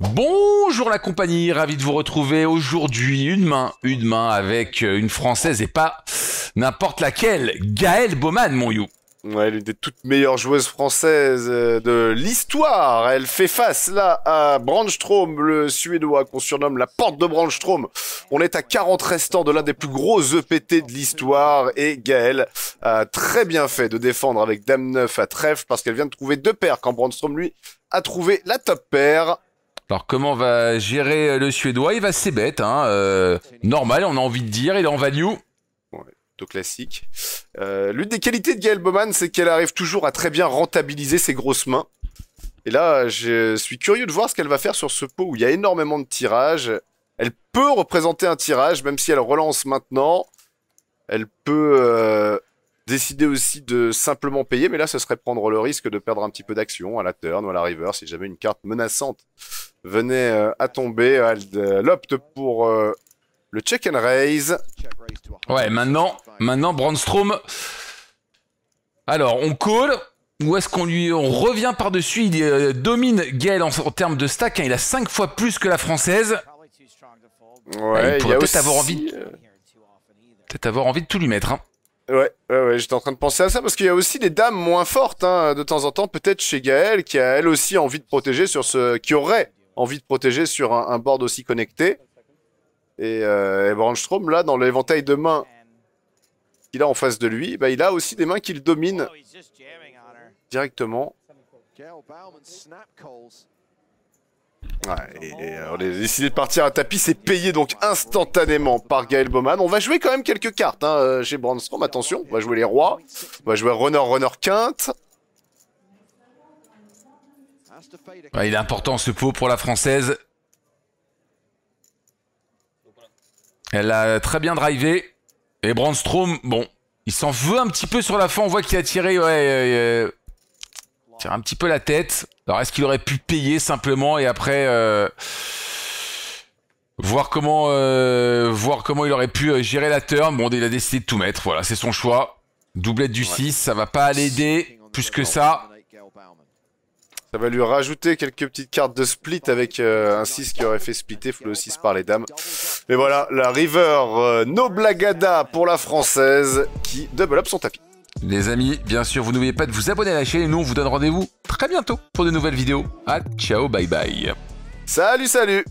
Bonjour la compagnie, ravi de vous retrouver aujourd'hui. Une main, une main avec une française et pas n'importe laquelle. Gaëlle Baumann, mon you. Ouais, l'une des toutes meilleures joueuses françaises euh, de l'histoire. Elle fait face là à Brandstrom, le Suédois qu'on surnomme la porte de Brandstrom. On est à 40 restants de l'un des plus gros EPT de l'histoire et Gaël a très bien fait de défendre avec Dame 9 à trèfle parce qu'elle vient de trouver deux paires quand Brandstrom lui a trouvé la top paire. Alors comment va gérer le Suédois Il va c'est bête, hein, euh, normal on a envie de dire, il est en value classique. Euh, l'une des qualités de Gaël Bowman, c'est qu'elle arrive toujours à très bien rentabiliser ses grosses mains. Et là, je suis curieux de voir ce qu'elle va faire sur ce pot où il y a énormément de tirages. Elle peut représenter un tirage, même si elle relance maintenant. Elle peut euh, décider aussi de simplement payer, mais là, ce serait prendre le risque de perdre un petit peu d'action à la turn ou à la river si jamais une carte menaçante venait euh, à tomber. Elle, elle opte pour le check and raise. Ouais, maintenant, maintenant Brandstrom. Alors, on call. Ou est-ce qu'on lui on revient par-dessus Il euh, domine Gaël en, termes de stack. Hein. il a 5 fois plus que la française. Ouais, ah, il pourrait peut-être avoir envie. Euh, peut-être avoir envie de tout lui mettre. Hein. Ouais, ouais, ouais j'étais en train de penser à ça parce qu'il y a aussi des dames moins fortes hein, de temps en temps, peut-être chez Gaël, qui a elle aussi envie de protéger sur ce, qui aurait envie de protéger sur un, un board aussi connecté. Et, euh, Brandstrom, là, dans l'éventail de mains qu'il a en face de lui, bah, il a aussi des mains qu'il domine oh, directement. et, euh, on a décidé de partir à tapis, c'est payé donc instantanément par Gaël Bowman. On va jouer quand même quelques cartes hein, euh, chez Brandstrom, attention, on va jouer les rois, on va jouer runner, runner, quinte. il est important ce pot pour la française, Elle a très bien drivé. Et Brandstrom, bon, il s'en veut un petit peu sur la fin. On voit qu'il a tiré, ouais, euh, euh, tire un petit peu la tête. Alors, est-ce qu'il aurait pu payer simplement et après euh, voir comment voir comment il aurait pu gérer la turn Bon, il a décidé de tout mettre. Voilà, c'est son choix. Doublette du 6, ça va pas l'aider plus que ça. Ça va lui rajouter quelques petites cartes de split avec euh, un 6 qui aurait fait splitter, full le 6 par les dames. Mais voilà, la River euh, Noblagada pour la française qui double up son tapis. Les amis, bien sûr, vous n'oubliez pas de vous abonner à la chaîne et nous on vous donne rendez-vous très bientôt pour de nouvelles vidéos. A ah, ciao, bye bye. Salut, salut